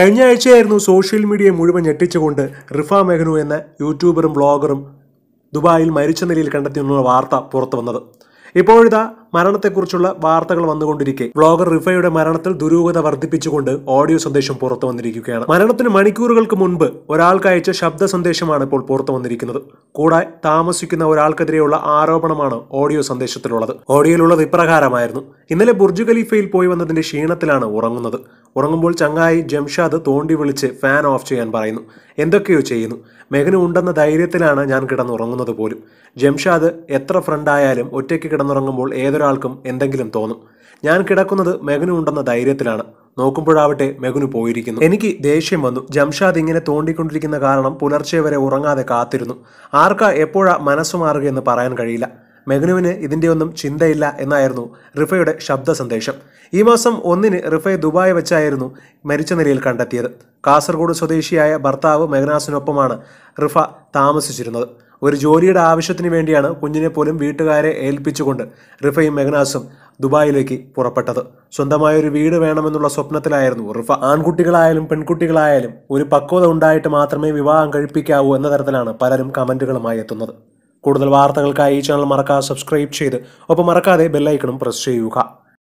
കഴിഞ്ഞ ആഴ്ചയായിരുന്നു social media മുഴുവൻ ഞെട്ടിച്ചുകൊണ്ട് റിഫ മെഹ്നു എന്ന യൂട്യൂബറും ബ്ലോഗറും ദുബായിൽ മരിച്ച നിലയിൽ കണ്ടെത്തിയെന്നുള്ള വാർത്ത പുറത്തു വന്നത് ഇപ്പോഴിതാ മരണത്തെക്കുറിച്ചുള്ള വാർത്തകൾ വന്നുകൊണ്ടിരിക്കെ വ്ളോഗർ റിഫയുടെ മരണത്തിൽ ദുരൂഹത വർദ്ധിപ്പിച്ചുകൊണ്ട് ഓഡിയോ സന്ദേശം പുറത്തു വന്നിരിക്കുകയാണ് മരണത്തിന് മണിക്കൂറുകൾക്ക് മുൻപ് ഒരാൾക്ക് അയച്ച ശബ്ദ സന്ദേശമാണ് ഇപ്പോൾ പുറത്തു വന്നിരിക്കുന്നത് കൂടാതെ താമസിക്കുന്ന ഒരാൾക്കെതിരെയുള്ള ആരോപണമാണ് ഓഡിയോ സന്ദേശത്തിലുള്ളത് ഓഡിയോയിലുള്ളത് ഇപ്രകാരമായിരുന്നു ഇന്നലെ ബുർജ് ഖലീഫയിൽ പോയി വന്നതിന്റെ ക്ഷീണത്തിലാണ് ഉറങ്ങുന്നത് ഉറങ്ങുമ്പോൾ ചങ്ങായി ജംഷാദ് തോണ്ടി വിളിച്ച് ഫാൻ ഓഫ് ചെയ്യാൻ പറയുന്നു എന്തൊക്കെയോ ചെയ്യുന്നു മെഹനു ഉണ്ടെന്ന ധൈര്യത്തിലാണ് ഞാൻ കിടന്നുറങ്ങുന്നത് പോലും ജംഷാദ് എത്ര ഫ്രണ്ടായാലും ഒറ്റയ്ക്ക് കിടന്നുറങ്ങുമ്പോൾ ഏതൊരു ഏതൊരാൾക്കും എന്തെങ്കിലും തോന്നും ഞാൻ കിടക്കുന്നത് മെഗനു ഉണ്ടെന്ന ധൈര്യത്തിലാണ് നോക്കുമ്പോഴാവട്ടെ മെഗുനു പോയിരിക്കുന്നു എനിക്ക് ദേഷ്യം വന്നു ജംഷാദ് ഇങ്ങനെ തോണ്ടിക്കൊണ്ടിരിക്കുന്ന കാരണം പുലർച്ചെ വരെ ഉറങ്ങാതെ കാത്തിരുന്നു ആർക്കാ എപ്പോഴാ മനസ്സു മാറുകയെന്ന് എന്ന് പറയാൻ കഴിയില്ല മെഗനുവിന് ഇതിൻ്റെയൊന്നും ചിന്തയില്ല എന്നായിരുന്നു റിഫയുടെ ശബ്ദ സന്ദേശം ഈ മാസം ഒന്നിന് റിഫയെ ദുബായ് വെച്ചായിരുന്നു മരിച്ച നിലയിൽ കണ്ടെത്തിയത് കാസർഗോഡ് സ്വദേശിയായ ഭർത്താവ് മെഗനാസിനൊപ്പമാണ് റിഫ താമസിച്ചിരുന്നത് ഒരു ജോലിയുടെ ആവശ്യത്തിന് വേണ്ടിയാണ് കുഞ്ഞിനെ പോലും വീട്ടുകാരെ ഏൽപ്പിച്ചുകൊണ്ട് റിഫയും മെഗനാസും ദുബായിലേക്ക് പുറപ്പെട്ടത് സ്വന്തമായ ഒരു വീട് വേണമെന്നുള്ള സ്വപ്നത്തിലായിരുന്നു റിഫ ആൺകുട്ടികളായാലും പെൺകുട്ടികളായാലും ഒരു പക്വത ഉണ്ടായിട്ട് മാത്രമേ വിവാഹം കഴിപ്പിക്കാവൂ എന്ന തരത്തിലാണ് പലരും കമൻറ്റുകളുമായി എത്തുന്നത് കൂടുതൽ വാർത്തകൾക്കായി ഈ ചാനൽ മറക്കാതെ സബ്സ്ക്രൈബ് ചെയ്ത് ഒപ്പം മറക്കാതെ ബെല്ലൈക്കണും പ്രസ് ചെയ്യുക